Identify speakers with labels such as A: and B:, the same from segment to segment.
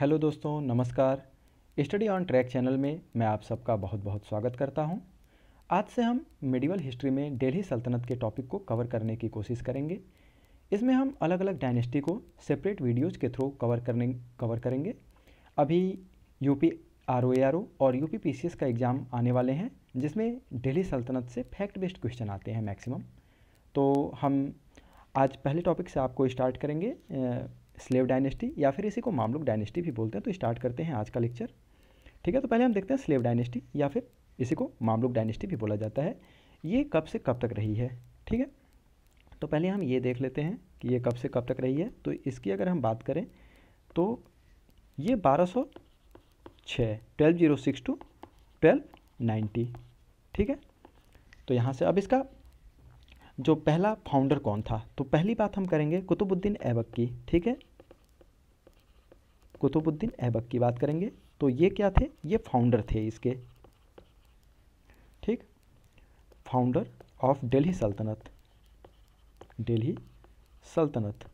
A: Hello दोस्तों नमस्कार study on track channel में मैं आप सबका बहुत बहुत स्वागत करता हूं। आज से हम मेडिवल हिस्ट्री में डेली सल्तनत के टॉपिक को कवर करने की कोशिश करेंगे इसमें हम अलग अलग डायनेस्टी को सेपरेट वीडियोज़ के थ्रू कवर करने कवर करेंगे अभी UP R O R O और U P P C S का एग्ज़ाम आने वाले हैं जिसमें डेली सल्तनत से फैक्ट बेस्ड क्वेश्चन आते हैं मैक्सिमम तो हम आज पहले टॉपिक से आपको स्टार्ट करेंगे स्लेव डायनेस्टी या फिर इसी को मामलुक डायनेस्टी भी बोलते हैं तो स्टार्ट करते हैं आज का लेक्चर ठीक है तो पहले हम देखते हैं स्लेव डायनेस्टी या फिर इसी को मामलुक डायनेस्टी भी बोला जाता है ये कब से कब तक रही है ठीक है तो पहले हम ये देख लेते हैं कि ये कब से कब तक रही है तो इसकी अगर हम बात करें तो ये बारह सौ छः twelve zero six to twelve ninety ठीक है तो यहाँ से अब इसका जो पहला फाउंडर कौन था तो पहली बात हम करेंगे कुतुबुद्दीन ऐबक की ठीक है कुतुबुद्दीन ऐबक की बात करेंगे तो ये क्या थे ये फाउंडर थे इसके ठीक फाउंडर ऑफ दिल्ली सल्तनत दिल्ली सल्तनत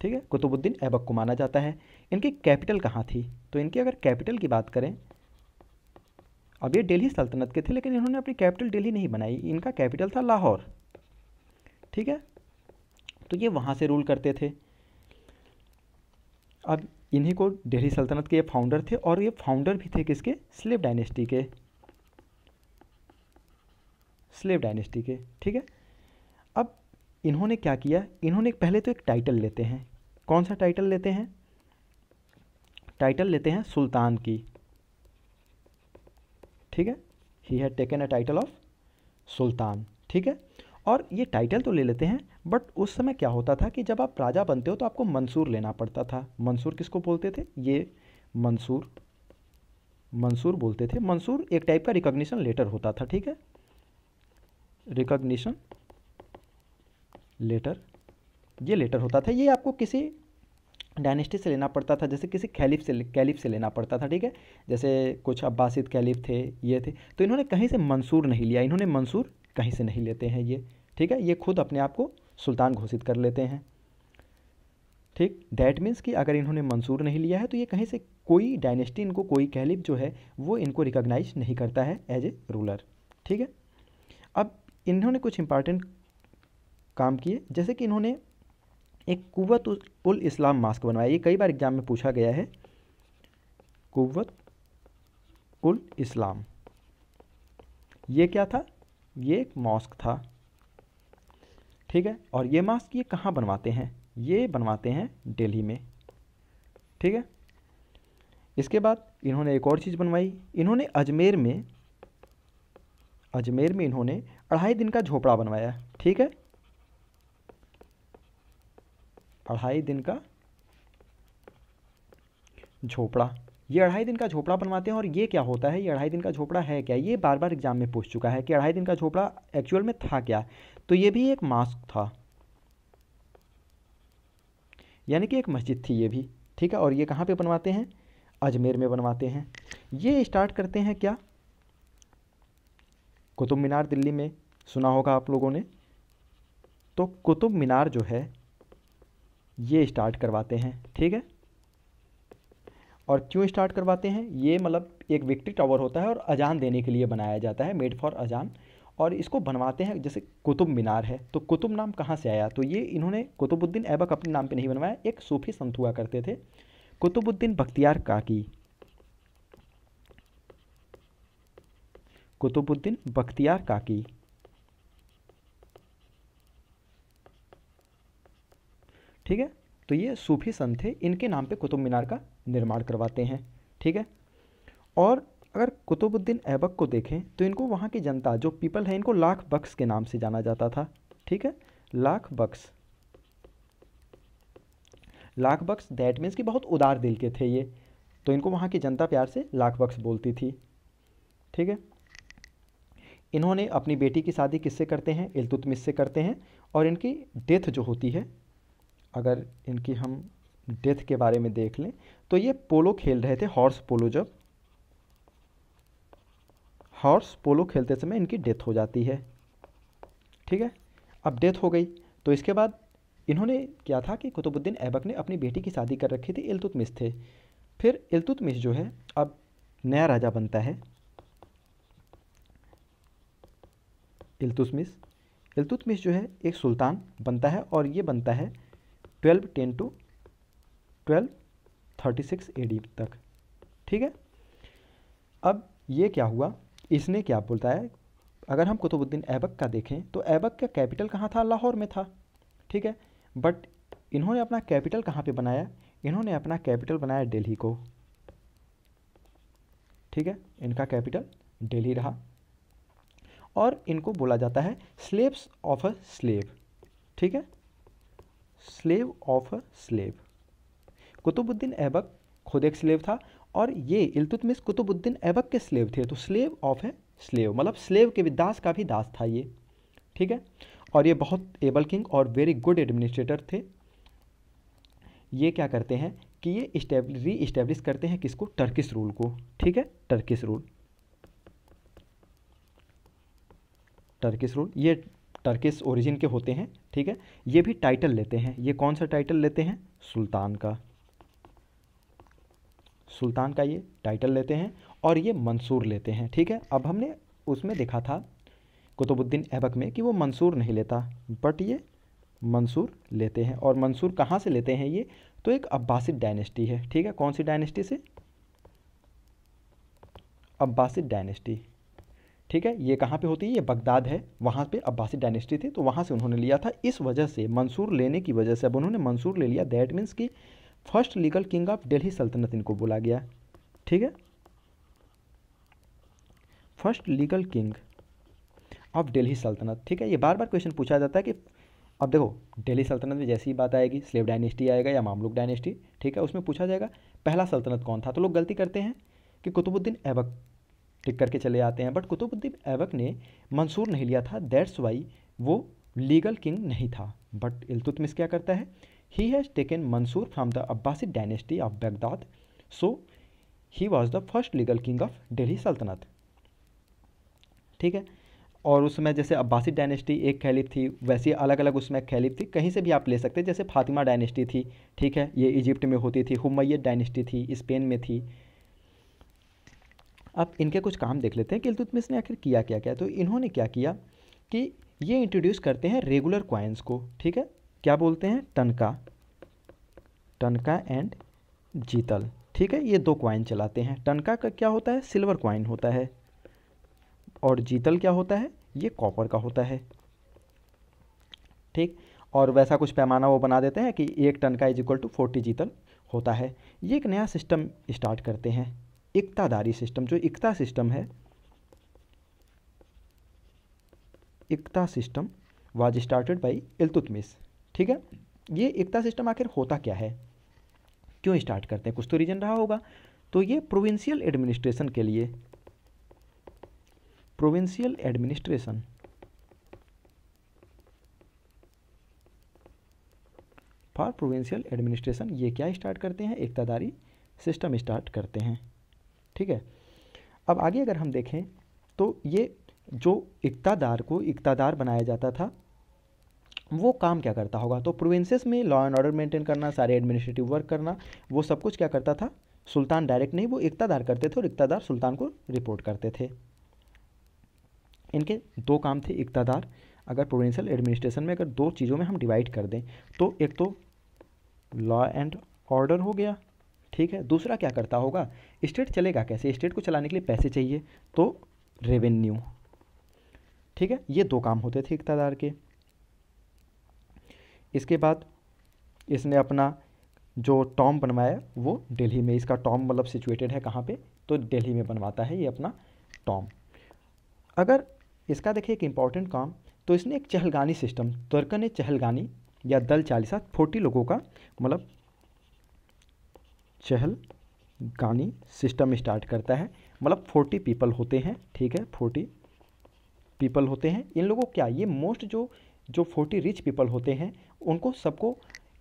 A: ठीक है कुतुबुद्दीन ऐबक को माना जाता है इनकी कैपिटल कहाँ थी तो इनकी अगर कैपिटल की बात करें अब ये दिल्ली सल्तनत के थे लेकिन इन्होंने अपनी कैपिटल दिल्ली नहीं बनाई इनका कैपिटल था लाहौर ठीक है तो ये वहाँ से रूल करते थे अब इन्हीं को दिल्ली सल्तनत के ये फाउंडर थे और ये फाउंडर भी थे किसके स्लेव डायनेस्टी के स्लेव डायनेस्टी के ठीक है अब इन्होंने क्या किया इन्होंने पहले तो एक टाइटल लेते हैं कौन सा टाइटल लेते हैं टाइटल लेते हैं सुल्तान की ठीक है he had taken a title of Sultan ठीक है और ये टाइटल तो ले लेते हैं बट उस समय क्या होता था कि जब आप राजा बनते हो तो आपको मंसूर लेना पड़ता था मंसूर किसको बोलते थे ये मंसूर मंसूर बोलते थे मंसूर एक टाइप का रिकॉग्निशन लेटर होता था ठीक है रिकॉग्निशन लेटर ये लेटर होता था ये आपको किसी डायनेस्टी से लेना पड़ता था जैसे किसी कैलिफ से कैलिफ से लेना पड़ता था ठीक है जैसे कुछ अब्बासिद कैलिफ थे ये थे तो इन्होंने कहीं से मंसूर नहीं लिया इन्होंने मंसूर कहीं से नहीं लेते हैं ये ठीक है ये खुद अपने आप को सुल्तान घोषित कर लेते हैं ठीक दैट मीन्स कि अगर इन्होंने मंसूर नहीं लिया है तो ये कहीं से कोई डायनेस्टी इनको कोई कहलिप जो है वो इनको रिकॉग्नाइज नहीं करता है एज ए रूलर ठीक है अब इन्होंने कुछ इंपॉर्टेंट काम किए जैसे कि इन्होंने एक कुवत उल इस्लाम मास्क बनवाया ये कई बार एग्ज़ाम में पूछा गया है कुवत उल इस्लाम ये क्या था ये एक मॉस्क था ठीक है और ये मास्क ये कहाँ बनवाते हैं ये बनवाते हैं दिल्ली में ठीक है इसके बाद इन्होंने एक और चीज़ बनवाई इन्होंने अजमेर में अजमेर में इन्होंने अढ़ाई दिन का झोपड़ा बनवाया ठीक है अढ़ाई दिन का झोपड़ा ये अढ़ाई दिन का झोपड़ा बनवाते हैं और ये क्या होता है ये अढ़ाई दिन का झोपड़ा है क्या ये बार बार एग्जाम में पूछ चुका है कि अढ़ाई दिन का झोपड़ा एक्चुअल में था क्या तो ये भी एक मास्क था यानी कि एक मस्जिद थी ये भी ठीक है और ये कहाँ पे बनवाते हैं अजमेर में बनवाते हैं ये स्टार्ट करते हैं क्या कुतुब मीनार दिल्ली में सुना होगा आप लोगों ने तो कुतुब मीनार जो है ये स्टार्ट करवाते हैं ठीक है और क्यों स्टार्ट करवाते हैं ये मतलब एक विक्ट्री टावर होता है और अजान देने के लिए बनाया जाता है मेड फॉर अजान और इसको बनवाते हैं जैसे कुतुब मीनार है तो कुतुब नाम कहाँ से आया तो ये इन्होंने कुतुबुद्दीन ऐबक अपने नाम पे नहीं बनवाया एक सूफी संत हुआ करते थे कुतुबुद्दीन बख्तियार काकी कुतुबुद्दीन बख्तियार काकी ठीक है तो ये सूफी संत थे इनके नाम पे कुतुब मीनार का निर्माण करवाते हैं ठीक है और अगर कुतुबुद्दीन ऐबक को देखें तो इनको वहाँ की जनता जो पीपल है इनको लाख बक्स के नाम से जाना जाता था ठीक है लाख बक्स लाख बक्स दैट मीन्स कि बहुत उदार दिल के थे ये तो इनको वहाँ की जनता प्यार से लाख बक्स बोलती थी ठीक है इन्होंने अपनी बेटी की शादी किससे करते हैं इलतुतमिस से करते हैं और इनकी डेथ जो होती है अगर इनकी हम डेथ के बारे में देख लें तो ये पोलो खेल रहे थे हॉर्स पोलो जब हॉर्स पोलो खेलते समय इनकी डेथ हो जाती है ठीक है अब डेथ हो गई तो इसके बाद इन्होंने क्या था कि कुतुबुद्दीन ऐबक ने अपनी बेटी की शादी कर रखी थी इलतुतमिस थे फिर इलतुतमिस जो है अब नया राजा बनता है इलतुतमिस इलतुतमिस जो है एक सुल्तान बनता है और ये बनता है twelve ten to twelve thirty six A D तक ठीक है अब ये क्या हुआ इसने क्या बोलता है अगर हम कुतुबुद्दीन ऐबक का देखें तो ऐबक का कैपिटल कहाँ था लाहौर में था ठीक है बट इन्होंने अपना कैपिटल कहाँ पे बनाया इन्होंने अपना कैपिटल बनाया दिल्ली को ठीक है इनका कैपिटल दिल्ली रहा और इनको बोला जाता है स्लेब्स ऑफ अ स्लेब ठीक है slave of a slave Qutbuddin Aibak खुद एक स्लेव था और ये इल्तुतमिस कुतुबुद्दीन ऐबक के स्लेव थे तो स्लेव ऑफ ए स्लेव मतलब स्लेव के भी दास का भी दास था ये ठीक है और ये बहुत एबल किंग और वेरी गुड एडमिनिस्ट्रेटर थे ये क्या करते हैं कि ये री इस्टेब्लिश करते हैं किसको टर्किस रूल को ठीक है टर्किस रूल टर्किस रूल ये टर्किस ओरिजिन के होते हैं ठीक है ये भी टाइटल लेते हैं ये कौन सा टाइटल लेते हैं सुल्तान का सुल्तान का ये टाइटल लेते हैं और ये मंसूर लेते हैं ठीक है अब हमने उसमें देखा था कुतुबुद्दीन ऐबक में कि वो मंसूर नहीं लेता बट ये मंसूर लेते हैं और मंसूर कहाँ से लेते हैं ये तो एक अब्बासिद डायनेस्टी है ठीक है कौन सी डायनेस्टी से अब्बासिद डायनेस्टी ठीक है ये कहाँ पे होती है ये बगदाद है वहाँ पे अब्बासी डायनेस्टी थी तो वहाँ से उन्होंने लिया था इस वजह से मंसूर लेने की वजह से अब उन्होंने मंसूर ले लिया दैट मीन्स कि first legal king of Delhi Sultanate इनको बोला गया ठीक है first legal king of Delhi Sultanate ठीक है ये बार बार क्वेश्चन पूछा जाता है कि अब देखो डेली सल्तनत में जैसी ही बात आएगी स्लेव डायनेस्टी आएगा या मामलुक डायनेस्टी ठीक है उसमें पूछा जाएगा पहला सल्तनत कौन था तो लोग गलती करते हैं कि कुतुबुद्दीन ऐबक टिक करके चले आते हैं बट कुतुबुद्दीन ऐबक ने मंसूर नहीं लिया था दैट्स वाई वो लीगल किंग नहीं था बट इलतुतमिस क्या करता है he has taken mansur from the Abbasi dynasty of Baghdad so he was the first legal king of Delhi Sultanate ठीक है और उसमें जैसे अब्बासी डायनेस्टी एक खैलिफ थी वैसे अलग अलग उसमें खैलिफ थी कहीं से भी आप ले सकते जैसे फातिमा डायनेस्टी थी ठीक है ये इजिप्ट में होती थी हुमैय डायनेस्टी थी स्पेन में थी अब इनके कुछ काम देख लेते हैं किलतुतमिस ने आखिर किया क्या क्या तो इन्होंने क्या किया कि ये इंट्रोड्यूस करते हैं रेगुलर क्वाइंस को ठीक है क्या बोलते हैं टनका टनका एंड जीतल ठीक है ये दो क्वाइन चलाते हैं टनका का क्या होता है सिल्वर क्वाइन होता है और जीतल क्या होता है ये कॉपर का होता है ठीक और वैसा कुछ पैमाना वो बना देते हैं कि एक टन का इज इक्वल टू फोर्टी जीतल होता है ये एक नया सिस्टम स्टार्ट करते हैं एकताधारी सिस्टम जो एकता सिस्टम है iqta system was started by Iltutmish ठीक है ये एकता सिस्टम आखिर होता क्या है क्यों स्टार्ट करते हैं कुछ तो रीज़न रहा होगा तो ये प्रोविंशियल एडमिनिस्ट्रेशन के लिए provincial administration for provincial administration ये क्या स्टार्ट करते हैं एकतादारी सिस्टम स्टार्ट करते हैं ठीक है अब आगे अगर हम देखें तो ये जो इकतादार को इकतादार बनाया जाता था वो काम क्या करता होगा तो प्रोविंसेस में लॉ एंड ऑर्डर मेंटेन करना सारे एडमिनिस्ट्रेटिव वर्क करना वो सब कुछ क्या करता था सुल्तान डायरेक्ट नहीं वो इकतादार करते थे और इकतादार सुल्तान को रिपोर्ट करते थे इनके दो काम थे इकतादार अगर प्रोविंशियल एडमिनिस्ट्रेशन में अगर दो चीज़ों में हम डिवाइड कर दें तो एक तो लॉ एंड ऑर्डर हो गया ठीक है दूसरा क्या करता होगा स्टेट चलेगा कैसे स्टेट को चलाने के लिए पैसे चाहिए तो रेवेन्यू ठीक है ये दो काम होते थे इकतदार के इसके बाद इसने अपना जो टॉम बनवाया वो दिल्ली में इसका टॉम मतलब सिचुएटेड है कहाँ पे तो दिल्ली में बनवाता है ये अपना टॉम अगर इसका देखिए एक इम्पॉर्टेंट काम तो इसने एक चहलगानी सिस्टम तुर्कन ने चहलगानी या दल चालीसा फोर्टी लोगों का मतलब चहल गानी सिस्टम स्टार्ट करता है मतलब फोर्टी पीपल होते हैं ठीक है फोर्टी पीपल होते हैं इन लोगों क्या ये मोस्ट जो जो फोर्टी रिच पीपल होते हैं उनको सबको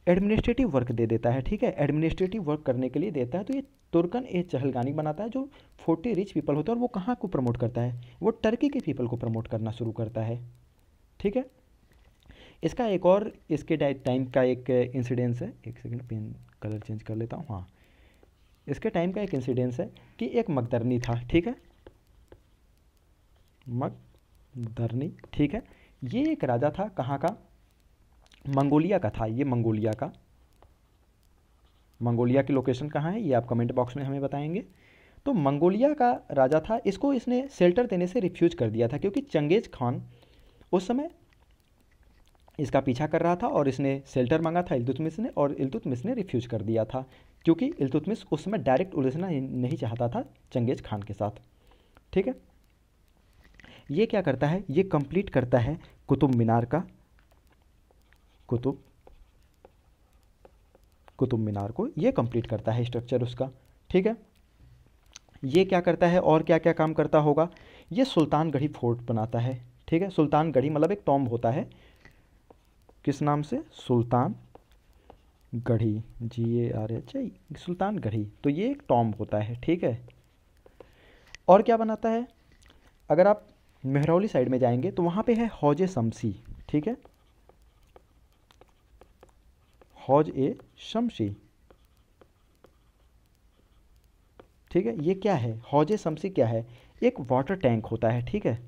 A: एडमिनिस्ट्रेटिव वर्क दे देता है ठीक है एडमिनिस्ट्रेटिव वर्क करने के लिए देता है तो ये तुर्कन ए गानी बनाता है जो फोर्टी रिच पीपल होते हैं और वो कहाँ को प्रमोट करता है वो टर्की के पीपल को प्रमोट करना शुरू करता है ठीक है इसका एक और इसके टाइम का एक इंसिडेंस है एक सेकेंड पेन कलर चेंज कर लेता हूँ हाँ इसके टाइम का एक इंसिडेंस है कि एक मकदरनी था ठीक है मकदरनी ठीक है ये एक राजा था कहाँ का मंगोलिया का था ये मंगोलिया का मंगोलिया की लोकेशन कहाँ है ये आप कमेंट बॉक्स में हमें बताएंगे तो मंगोलिया का राजा था इसको इसने सेल्टर देने से रिफ्यूज कर दिया था क्योंकि चंगेज खान उस समय इसका पीछा कर रहा था और इसने सेल्टर मांगा था इल्तुतमिश ने और इल्तुतमिश ने रिफ्यूज कर दिया था क्योंकि इल्तुतमिस उस समय डायरेक्ट उलझना नहीं चाहता था चंगेज खान के साथ ठीक है ये क्या करता है ये कंप्लीट करता है कुतुब मीनार का कुतुब कुतुब मीनार को ये कंप्लीट करता है स्ट्रक्चर उसका ठीक है ये क्या करता है और क्या क्या काम करता होगा ये सुल्तानगढ़ी फोर्ट बनाता है ठीक है सुल्तानगढ़ी मतलब एक टॉम्ब होता है किस नाम से सुल्तान गढ़ी जी ए आर एच आई सुल्तान गढ़ी तो ये एक टॉम होता है ठीक है और क्या बनाता है अगर आप मेहरौली साइड में जाएंगे तो वहाँ पे है हौज शमसी ठीक है हौज ए शमसी ठीक है ये क्या है हौज शमसी क्या है एक वाटर टैंक होता है ठीक है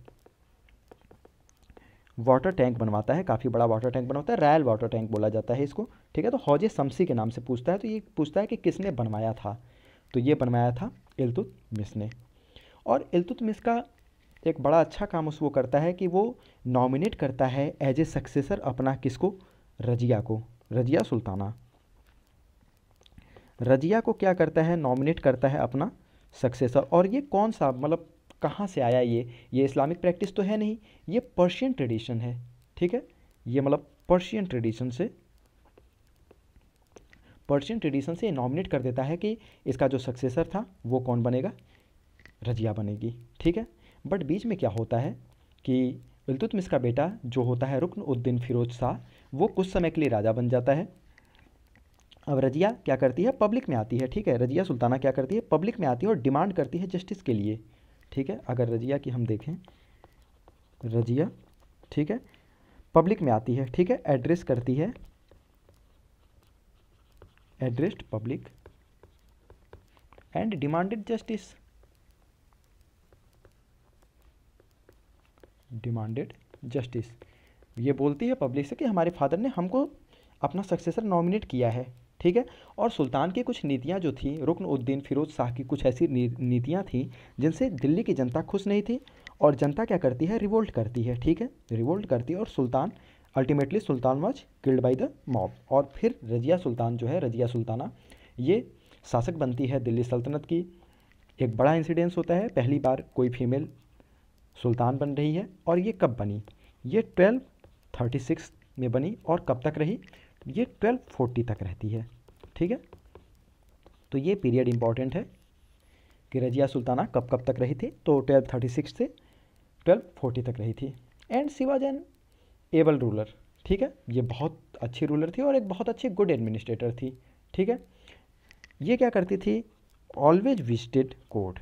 A: वाटर टैंक बनवाता है काफ़ी बड़ा वाटर टैंक बनवाता है रॉयल वाटर टैंक बोला जाता है इसको ठीक है तो हौजे शमसी के नाम से पूछता है तो ये पूछता है कि किसने बनवाया था तो ये बनवाया था मिस ने और इल्तुतमिस का एक बड़ा अच्छा काम उस वो करता है कि वो नॉमिनेट करता है एज ए सक्सेसर अपना किसको रजिया को रजिया सुल्ताना रजिया को क्या करता है नॉमिनेट करता है अपना सक्सेसर और ये कौन सा मतलब कहाँ से आया ये ये इस्लामिक प्रैक्टिस तो है नहीं ये पर्शियन ट्रेडिशन है ठीक है ये मतलब पर्शियन ट्रेडिशन से पर्शियन ट्रेडिशन से नॉमिनेट कर देता है कि इसका जो सक्सेसर था वो कौन बनेगा रजिया बनेगी ठीक है बट बीच में क्या होता है कि इल्तुतमिस का बेटा जो होता है रुकन उद्दीन फिरोज शाह वो कुछ समय के लिए राजा बन जाता है अब रजिया क्या करती है पब्लिक में आती है ठीक है रजिया सुल्ताना क्या करती है पब्लिक में आती है और डिमांड करती है जस्टिस के लिए ठीक है अगर रजिया की हम देखें रजिया ठीक है पब्लिक में आती है ठीक है एड्रेस करती है addressed public and demanded justice demanded justice ये बोलती है पब्लिक से कि हमारे फादर ने हमको अपना सक्सेसर नॉमिनेट किया है ठीक है और सुल्तान की कुछ नीतियाँ जो थी रुकन उद्दीन फिरोज शाह की कुछ ऐसी नीतियाँ थी जिनसे दिल्ली की जनता खुश नहीं थी और जनता क्या करती है रिवोल्ट करती है ठीक है रिवोल्ट करती है और sultan ultimately sultan was killed by the mob और फिर रजिया सुल्तान जो है रजिया सुल्ताना ये शासक बनती है दिल्ली सल्तनत की एक बड़ा इंसिडेंस होता है पहली बार कोई फीमेल सुल्तान बन रही है और ये कब बनी ये ट्वेल्व थर्टी सिक्स में बनी और कब तक रही ये ट्वेल्व फोर्टी तक रहती है ठीक है तो ये पीरियड इंपॉर्टेंट है कि रजिया सुल्ताना कब कब तक रही थी तो ट्वेल्व थर्टी सिक्स से ट्वेल्व फोर्टी तक रही थी and she was an able ruler ठीक है ये बहुत अच्छी रूलर थी और एक बहुत अच्छी गुड एडमिनिस्ट्रेटर थी ठीक है ये क्या करती थी always visited court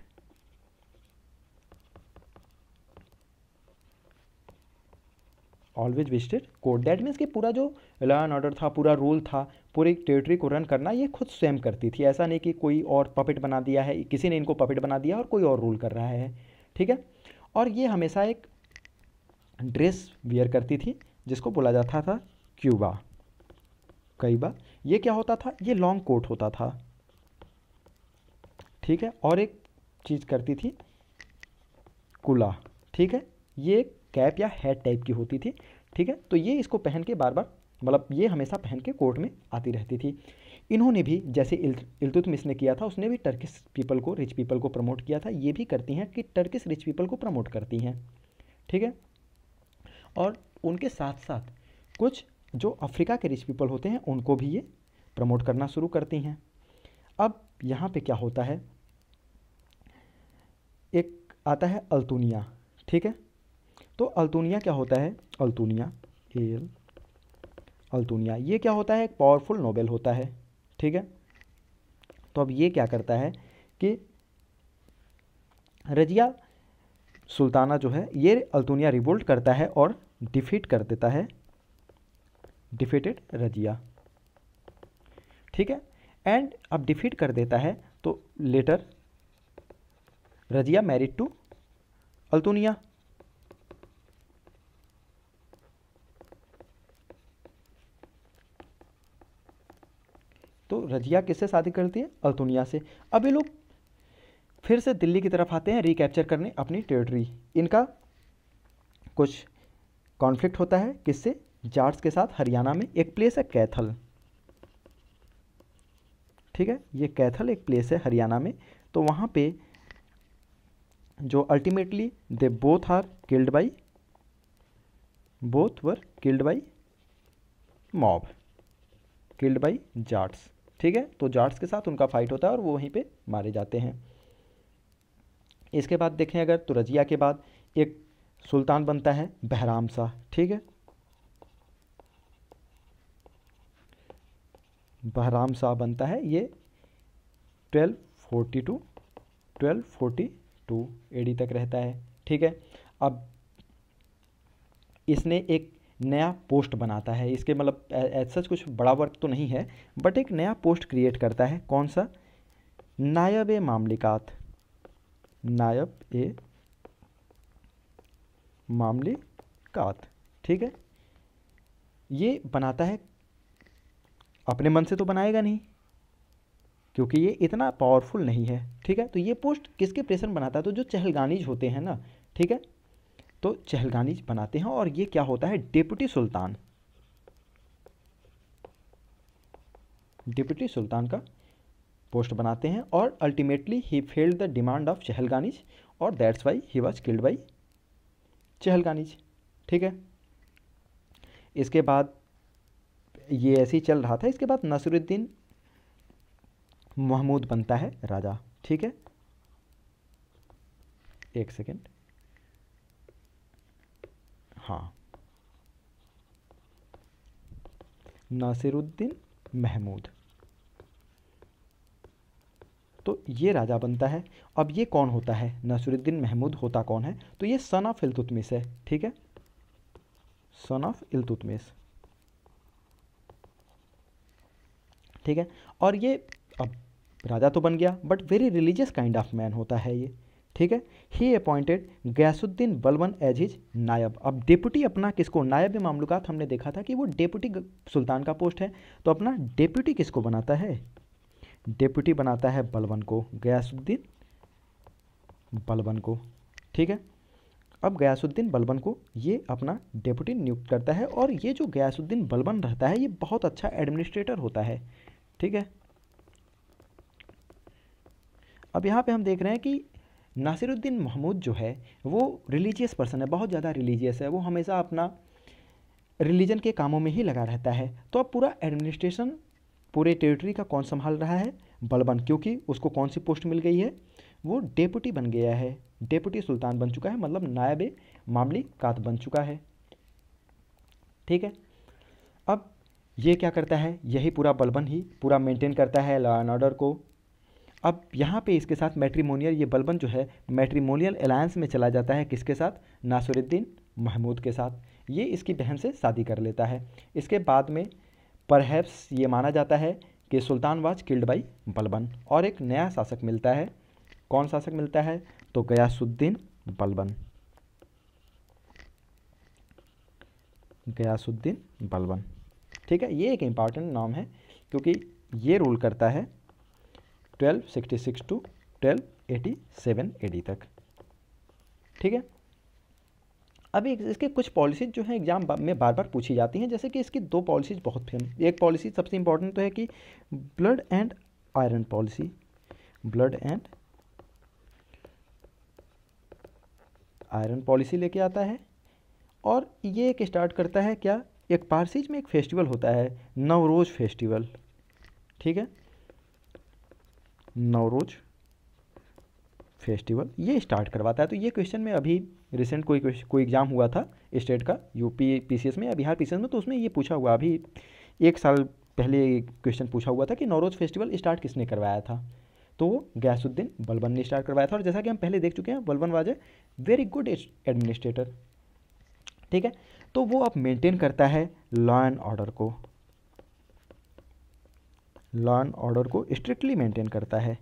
A: always visited court that means कि पूरा जो लॉ एंड ऑर्डर था पूरा रूल था पूरी टेरिटरी को रन करना ये खुद स्वयं करती थी ऐसा नहीं कि कोई और पपेट बना दिया है किसी ने इनको पपेट बना दिया और कोई और रूल कर रहा है ठीक है और ये हमेशा एक ड्रेस वियर करती थी जिसको बोला जाता था क्यूबा कई बार ये क्या होता था ये लॉन्ग कोट होता था ठीक है और एक चीज़ करती थी कुला ठीक है ये कैप या हैट टाइप की होती थी ठीक है तो ये इसको पहन के बार बार मतलब ये हमेशा पहन के कोर्ट में आती रहती थी इन्होंने भी जैसे इल्तुतमिस ने किया था उसने भी टर्किस पीपल को रिच पीपल को प्रमोट किया था ये भी करती हैं कि टर्किस रिच पीपल को प्रमोट करती हैं ठीक है और उनके साथ साथ कुछ जो अफ्रीका के रिच पीपल होते हैं उनको भी ये प्रमोट करना शुरू करती हैं अब यहाँ पे क्या होता है एक आता है अल्तूनिया ठीक है तो अल्तूनिया क्या होता है अल्तूनिया एल अल्तुनिया ये क्या होता है एक पावरफुल नोबेल होता है ठीक है तो अब ये क्या करता है कि रजिया सुल्ताना जो है ये अल्तुनिया रिवोल्ट करता है और डिफीट कर देता है डिफीटेड रजिया ठीक है एंड अब डिफीट कर देता है तो later Razia married to Altunia तो रजिया किससे शादी करती है अल्तुनिया से अब ये लोग फिर से दिल्ली की तरफ आते हैं रिकैप्चर करने अपनी टेरिटरी इनका कुछ कॉन्फ्लिक्ट होता है किससे जाट्स के साथ हरियाणा में एक प्लेस है कैथल ठीक है ये कैथल एक प्लेस है हरियाणा में तो वहाँ पे जो ultimately they both are killed by both were killed by mob killed by Jats ठीक है तो जाट्स के साथ उनका फाइट होता है और वो वहीं पे मारे जाते हैं इसके बाद देखें अगर तो रजिया के बाद एक सुल्तान बनता है बहराम शाह ठीक है बहराम शाह बनता है ये 1242 1242 एडी तक रहता है ठीक है अब इसने एक नया पोस्ट बनाता है इसके मतलब एज सच कुछ बड़ा वर्क तो नहीं है बट एक नया पोस्ट क्रिएट करता है कौन सा नायब ए मामलिकात नायब ए मामलिकात ठीक है ये बनाता है अपने मन से तो बनाएगा नहीं क्योंकि ये इतना पावरफुल नहीं है ठीक है तो ये पोस्ट किसके प्रेशर बनाता है तो जो चहलगानीज होते हैं ना ठीक है तो चहलगानी बनाते हैं और ये क्या होता है डिप्टी सुल्तान डिप्टी सुल्तान का पोस्ट बनाते हैं और ultimately he failed the demand of Chahalganis और that's why he was killed by Chahalganis ठीक है इसके बाद ये ऐसे ही चल रहा था इसके बाद नसरुद्दीन महमूद बनता है राजा ठीक है एक सेकेंड हाँ नासिरुद्दीन महमूद तो ये राजा बनता है अब ये कौन होता है नासिरुद्दीन महमूद होता कौन है तो ये सन ऑफ इल्तुतमिस है ठीक है सन ऑफ इल्तुतमिस ठीक है और ये अब राजा तो बन गया but very religious kind of man होता है ये ठीक है ही अपॉइंटेड गैसुद्दीन बलवन एज हिज नायब अब डेप्यूटी अपना किसको नायब मामलुकात हमने देखा था कि वो डेप्यूटी सुल्तान का पोस्ट है तो अपना डेप्यूटी किसको बनाता है डेप्यूटी बनाता है बलवन को गयासुद्दीन बलवन को ठीक है अब गयासुद्दीन बलबन को ये अपना डेप्यूटी नियुक्त करता है और ये जो गयासुद्दीन बलबन रहता है ये बहुत अच्छा एडमिनिस्ट्रेटर होता है ठीक है अब यहाँ पे हम देख रहे हैं कि नासिरुद्दीन महमूद जो है वो रिलीजियस पर्सन है बहुत ज़्यादा रिलीजियस है वो हमेशा अपना रिलीजन के कामों में ही लगा रहता है तो अब पूरा एडमिनिस्ट्रेशन पूरे टेरिटरी का कौन संभाल रहा है बलबन क्योंकि उसको कौन सी पोस्ट मिल गई है वो डेपुटी बन गया है डेपुटी सुल्तान बन चुका है मतलब नायब मामली कात बन चुका है ठीक है अब ये क्या करता है यही पूरा बलबन ही पूरा मेंटेन करता है लॉ एंड ऑर्डर को अब यहाँ पे इसके साथ मैट्रीमोनियल ये बलबन जो है मैट्रीमोनियल अलायंस में चला जाता है किसके साथ नासुरुद्दीन महमूद के साथ ये इसकी बहन से शादी कर लेता है इसके बाद में परहैप्स ये माना जाता है कि sultan was killed by Balban और एक नया शासक मिलता है कौन शासक मिलता है तो गयासुद्दीन बलबन गयासुद्दीन बलबन ठीक है ये एक इम्पॉर्टेंट नाम है क्योंकि ये रूल करता है six to twelve eighty seven AD तक ठीक है अभी इसके कुछ पॉलिसीज जो है एग्जाम में बार बार पूछी जाती हैं जैसे कि इसकी दो पॉलिसीज बहुत फेमस एक पॉलिसी सबसे इंपॉर्टेंट तो है कि blood and iron policy blood and iron policy लेके आता है और ये एक स्टार्ट करता है क्या एक पारसीज में एक फेस्टिवल होता है नवरोज़ फेस्टिवल ठीक है नवरोज फेस्टिवल ये स्टार्ट करवाता है तो ये क्वेश्चन में अभी रिसेंट कोई कोई एग्ज़ाम हुआ था स्टेट का यूपी पीसीएस में या बिहार पीसीएस में तो उसमें ये पूछा हुआ अभी एक साल पहले क्वेश्चन पूछा हुआ था कि नवरोज फेस्टिवल स्टार्ट किसने करवाया था तो गैसुद्दीन बलबन ने स्टार्ट करवाया था और जैसा कि हम पहले देख चुके हैं Balban was a very good administrator ठीक है तो वो अब मेंटेन करता है लॉ एंड ऑर्डर को लॉ एंड ऑर्डर को स्ट्रिक्टली मेंटेन करता है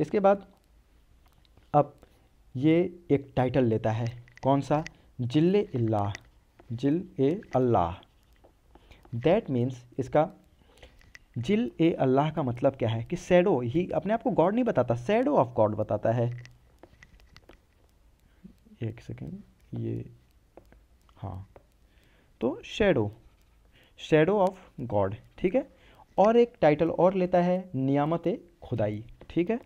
A: इसके बाद अब ये एक टाइटल लेता है कौन सा जिल्ले अल्लाह जिल ए अल्लाह दैट मीन्स इसका जिल ए अल्लाह का मतलब क्या है कि सैडो ही अपने आप को गॉड नहीं बताता सैडो ऑफ गॉड बताता है एक सेकेंड ये हाँ तो शेडो शेडो ऑफ गॉड ठीक है और एक टाइटल और लेता है नियामत ए खुदाई ठीक है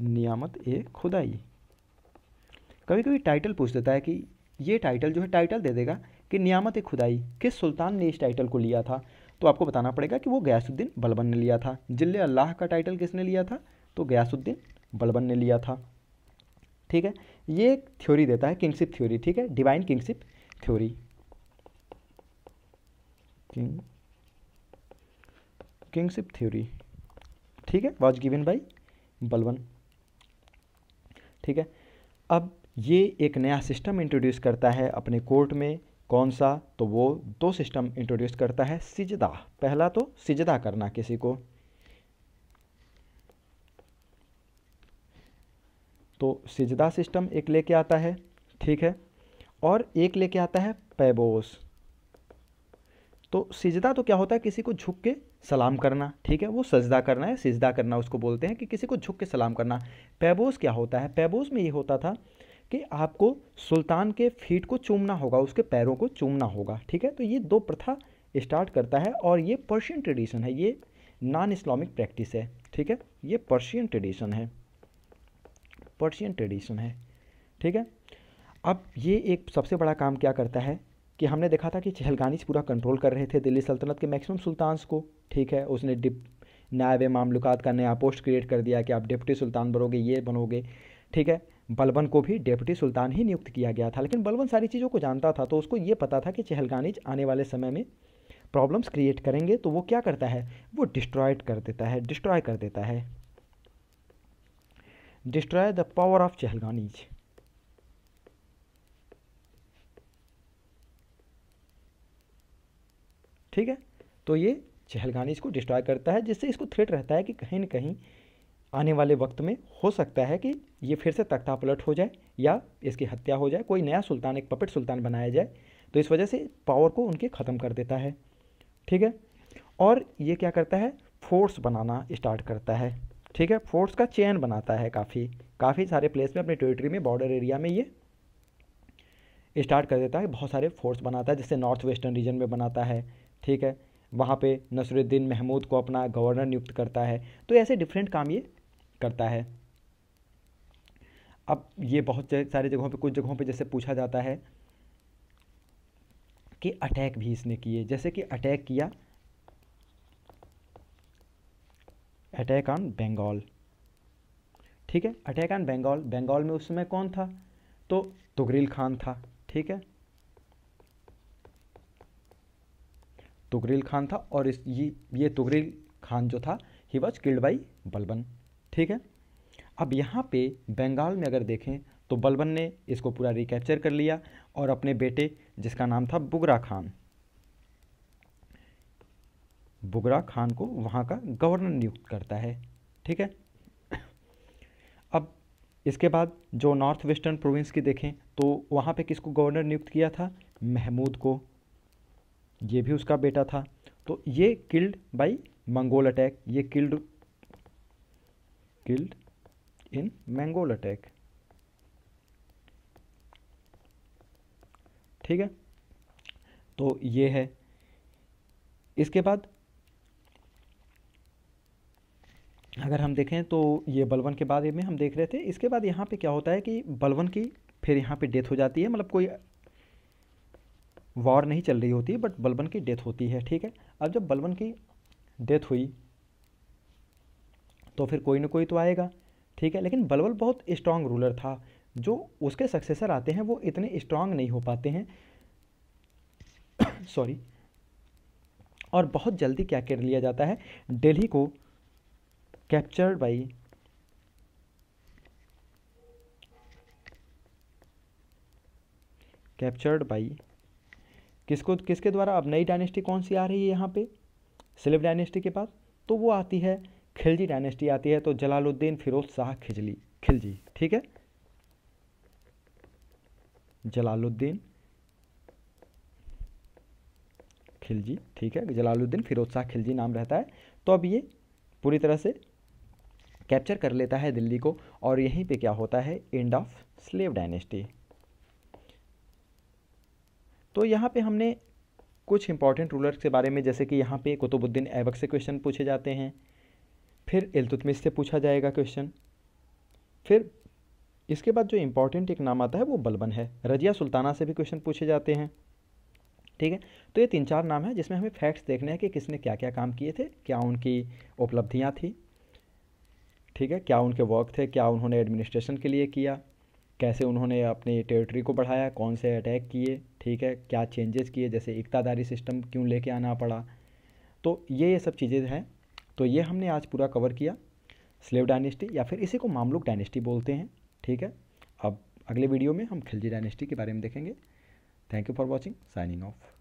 A: नियामत ए खुदाई कभी कभी टाइटल पूछ देता है कि ये टाइटल जो है टाइटल दे देगा कि नियामत ए खुदाई किस सुल्तान ने इस टाइटल को लिया था तो आपको बताना पड़ेगा कि वो गयासुद्दीन बलबन ने लिया था जिल्ले अल्लाह का टाइटल किसने लिया था तो गयासुद्दीन बलबन ने लिया था ठीक है ये एक थ्योरी देता है किंगशिप थ्योरी ठीक है divine kingship theory king kingship theory ठीक है वॉज गिवन बाई बलवन ठीक है अब ये एक नया सिस्टम इंट्रोड्यूस करता है अपने कोर्ट में कौन सा तो वो दो सिस्टम इंट्रोड्यूस करता है सिजदा पहला तो सिजदा करना किसी को तो सिजदा सिस्टम एक लेके आता है ठीक है और एक लेके आता है पैबोस तो सिजदा तो क्या होता है किसी को झुक के सलाम करना ठीक है वो सजदा करना है सिजदा करना उसको बोलते हैं कि किसी को झुक के सलाम करना पैबोस क्या होता है पैबोस में ये होता था कि आपको सुल्तान के फीट को चूमना होगा उसके पैरों को चूमना होगा ठीक है तो ये दो प्रथा स्टार्ट करता है और ये पर्शियन ट्रेडिशन है ये नॉन इस्लामिक प्रैक्टिस है ठीक है ये पर्शियन ट्रेडिशन है पर्शियन ट्रेडिशन है ठीक है अब ये एक सबसे बड़ा काम क्या करता है कि हमने देखा था कि चहलगानीज पूरा कंट्रोल कर रहे थे दिल्ली सल्तनत के मैक्सिमम सुल्तान्स को ठीक है उसने डिप नायब मामलुकात का नया पोस्ट क्रिएट कर दिया कि आप डिप्टी सुल्तान बनोगे ये बनोगे ठीक है बलबन को भी डेप्टी सुल्तान ही नियुक्त किया गया था लेकिन बलबन सारी चीज़ों को जानता था तो उसको ये पता था कि चहलगानीज आने वाले समय में प्रॉब्लम्स क्रिएट करेंगे तो वो क्या करता है वो डिस्ट्रॉयड कर देता है डिस्ट्रॉय कर देता है destroy the power of Chahalganis ठीक है तो ये चहलगानी इसको डिस्ट्रॉय करता है जिससे इसको थ्रेट रहता है कि कहीं ना कहीं आने वाले वक्त में हो सकता है कि ये फिर से तख्ता पलट हो जाए या इसकी हत्या हो जाए कोई नया सुल्तान एक पपेट सुल्तान बनाया जाए तो इस वजह से पावर को उनके ख़त्म कर देता है ठीक है और ये क्या करता है फोर्स बनाना स्टार्ट करता है ठीक है फोर्स का चैन बनाता है काफ़ी काफ़ी सारे प्लेस में अपने टेरिटरी में बॉर्डर एरिया में ये स्टार्ट कर देता है बहुत सारे फोर्स बनाता है जैसे नॉर्थ वेस्टर्न रीजन में बनाता है ठीक है वहाँ पे नसरुद्दीन महमूद को अपना गवर्नर नियुक्त करता है तो ऐसे डिफरेंट काम ये करता है अब ये बहुत सारी जगहों पे कुछ जगहों पे जैसे पूछा जाता है कि अटैक भी इसने किए जैसे कि अटैक किया अटैक ऑन बंगाल ठीक है अटैक ऑन बंगाल बंगाल में उस समय कौन था तो तुगरील खान था ठीक है तुगरील खान था और इस ये ये तुगरील खान जो था he was killed by Balban ठीक है अब यहाँ पे बंगाल में अगर देखें तो बलबन ने इसको पूरा रिकैप्चर कर लिया और अपने बेटे जिसका नाम था बुगरा खान बुगरा खान को वहाँ का गवर्नर नियुक्त करता है ठीक है अब इसके बाद जो नॉर्थ वेस्टर्न प्रोविंस की देखें तो वहाँ पे किसको गवर्नर नियुक्त किया था महमूद को ये भी उसका बेटा था तो ये किल्ड बाई मंगोल अटैक ये killed killed in Mongol attack ठीक है तो ये है इसके बाद अगर हम देखें तो ये बलवन के बाद में हम देख रहे थे इसके बाद यहाँ पे क्या होता है कि बलवन की फिर यहाँ पे डेथ हो जाती है मतलब कोई वॉर नहीं चल रही होती बट बलबन की डेथ होती है ठीक है अब जब बलबन की डेथ हुई तो फिर कोई ना कोई तो आएगा ठीक है लेकिन बलबल बहुत स्ट्रांग रूलर था जो उसके सक्सेसर आते हैं वो इतने स्ट्रांग नहीं हो पाते हैं सॉरी और बहुत जल्दी क्या कर लिया जाता है दिल्ली को कैप्चर्ड बाई कैप्चर्ड बाई किसको किसके द्वारा अब नई डायनेस्टी कौन सी आ रही है यहाँ पे सिलिप डायनेस्टी के पास तो वो आती है खिलजी डायनेस्टी आती है तो जलालुद्दीन फिरोज शाह खिजली खिलजी ठीक है जलालुद्दीन खिलजी ठीक है जलालुद्दीन फिरोज शाह खिलजी नाम रहता है तो अब ये पूरी तरह से कैप्चर कर लेता है दिल्ली को और यहीं पे क्या होता है एंड ऑफ स्लेव डायनेस्टी तो यहाँ पे हमने कुछ इंपॉर्टेंट रूलर के बारे में जैसे कि यहाँ पे कुतुबुद्दीन ऐबक से क्वेश्चन पूछे जाते हैं फिर इलतुतमिस से पूछा जाएगा क्वेश्चन फिर इसके बाद जो इम्पॉर्टेंट एक नाम आता है वो बलबन है रजिया सुल्ताना से भी क्वेश्चन पूछे जाते हैं ठीक है तो ये तीन चार नाम है जिसमें हमें फैक्ट्स देखने हैं कि किसने क्या क्या काम किए थे क्या उनकी उपलब्धियाँ थी ठीक है क्या उनके वर्क थे क्या उन्होंने एडमिनिस्ट्रेशन के लिए किया कैसे उन्होंने अपनी टेरिटरी को बढ़ाया कौन से अटैक किए ठीक है क्या चेंजेस किए जैसे इकतादारी सिस्टम क्यों लेके आना पड़ा तो ये ये सब चीज़ें हैं तो ये हमने आज पूरा कवर किया स्लेव डायनेस्टी या फिर इसी को मामलुक डायनेस्टी बोलते हैं ठीक है अब अगले वीडियो में हम खिलजी डायनेस्टी के बारे में देखेंगे thank you for watching signing of